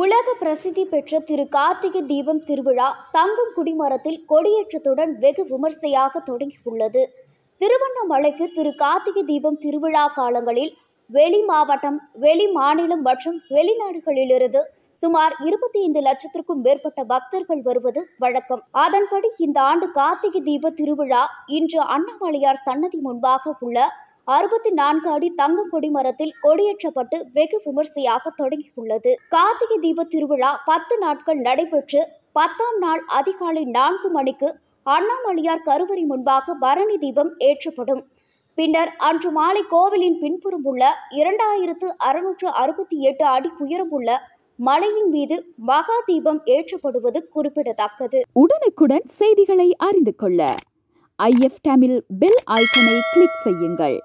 உலக பிரசித்தி பெற்ற திரு கார்த்திகை தீபம் திருவிழா தங்கும் குடிமரத்தில் கொடியேற்றத்துடன் வெகு விமர்சையாக தொடங்கியுள்ளது திருவண்ணாமலைக்கு திரு கார்த்திகை தீபம் திருவிழா காலங்களில் வெளி மாவட்டம் வெளி மாநிலம் மற்றும் வெளிநாடுகளிலிருந்து சுமார் இருபத்தி ஐந்து லட்சத்திற்கும் மேற்பட்ட பக்தர்கள் வருவது வழக்கம் அதன்படி இந்த ஆண்டு கார்த்திகை தீப திருவிழா இன்று அண்ணாமலையார் சன்னதி முன்பாக உள்ள அறுபத்தி நான்கு அடி தங்க மரத்தில் கொடியேற்றப்பட்டு வெகு விமர்சையாக தொடங்கியுள்ளது கார்த்திகை தீப திருவிழா பத்து நாட்கள் நடைபெற்று பத்தாம் நாள் அதிகாலை நான்கு மணிக்கு அண்ணாமலையார் கருவறை முன்பாக பரணி தீபம் ஏற்றப்படும் பின்னர் அன்று மாலை கோவிலின் பின்புறம் உள்ள இரண்டாயிரத்து அறுநூற்று அறுபத்தி எட்டு அடி உயரம் உள்ள மலையின் மீது மகா தீபம் ஏற்றப்படுவது குறிப்பிடத்தக்கது உடனுக்குடன் செய்திகளை அறிந்து கொள்ள ஐஎஃப் தமிழ் பெல் ஐக்கனை கிளிக் செய்யுங்கள்